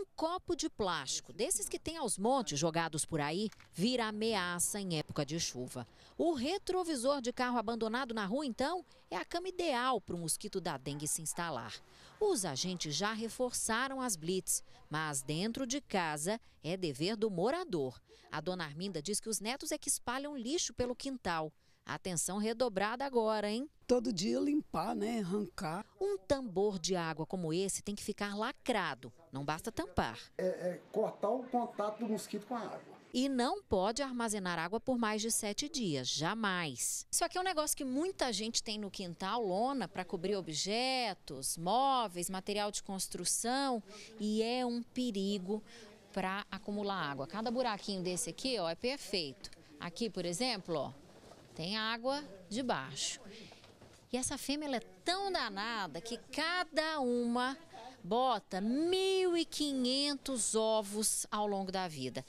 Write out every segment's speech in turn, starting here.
um copo de plástico, desses que tem aos montes jogados por aí, vira ameaça em época de chuva. O retrovisor de carro abandonado na rua, então, é a cama ideal para o mosquito da dengue se instalar. Os agentes já reforçaram as blitz, mas dentro de casa é dever do morador. A dona Arminda diz que os netos é que espalham lixo pelo quintal. Atenção redobrada agora, hein? Todo dia limpar, né? Arrancar. Um tambor de água como esse tem que ficar lacrado, não basta tampar. É, é cortar o contato do mosquito com a água e não pode armazenar água por mais de sete dias, jamais. Isso aqui é um negócio que muita gente tem no quintal, lona para cobrir objetos, móveis, material de construção e é um perigo para acumular água. Cada buraquinho desse aqui, ó, é perfeito. Aqui, por exemplo, ó, tem água debaixo. E essa fêmea é tão danada que cada uma bota 1.500 ovos ao longo da vida.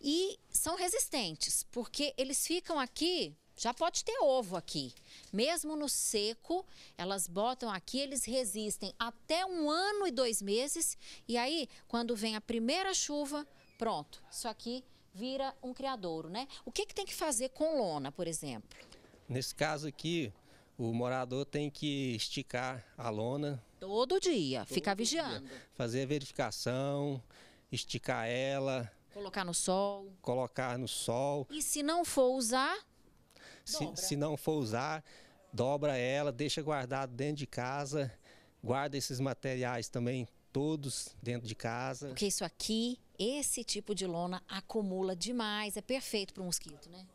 E são resistentes, porque eles ficam aqui, já pode ter ovo aqui. Mesmo no seco, elas botam aqui, eles resistem até um ano e dois meses. E aí, quando vem a primeira chuva, pronto, isso aqui vira um criadouro, né? O que, que tem que fazer com lona, por exemplo? Nesse caso aqui, o morador tem que esticar a lona. Todo dia, todo ficar vigiando. Dia. Fazer a verificação, esticar ela. Colocar no sol. Colocar no sol. E se não for usar? Se, se não for usar, dobra ela, deixa guardado dentro de casa. Guarda esses materiais também todos dentro de casa. Porque isso aqui, esse tipo de lona acumula demais, é perfeito para um mosquito, né?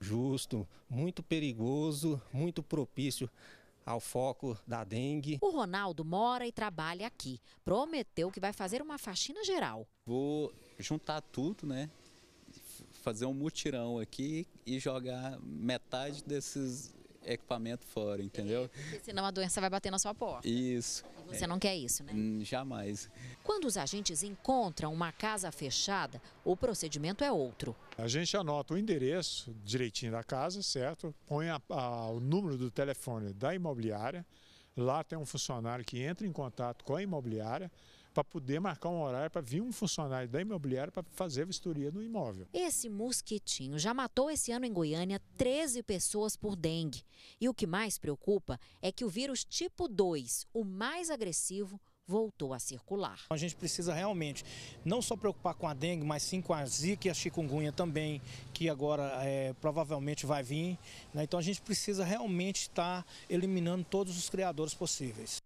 Justo, muito perigoso, muito propício ao foco da dengue. O Ronaldo mora e trabalha aqui. Prometeu que vai fazer uma faxina geral. Vou juntar tudo, né? Fazer um mutirão aqui e jogar metade desses equipamentos fora, entendeu? Porque senão a doença vai bater na sua porta. Isso. Você não quer isso, né? Hum, jamais. Quando os agentes encontram uma casa fechada, o procedimento é outro. A gente anota o endereço direitinho da casa, certo? Põe a, a, o número do telefone da imobiliária. Lá tem um funcionário que entra em contato com a imobiliária para poder marcar um horário para vir um funcionário da imobiliária para fazer a vistoria no imóvel. Esse mosquitinho já matou esse ano em Goiânia 13 pessoas por dengue. E o que mais preocupa é que o vírus tipo 2, o mais agressivo, voltou a circular. A gente precisa realmente não só preocupar com a dengue, mas sim com a zika e a chikungunya também, que agora é, provavelmente vai vir. Né? Então a gente precisa realmente estar tá eliminando todos os criadores possíveis.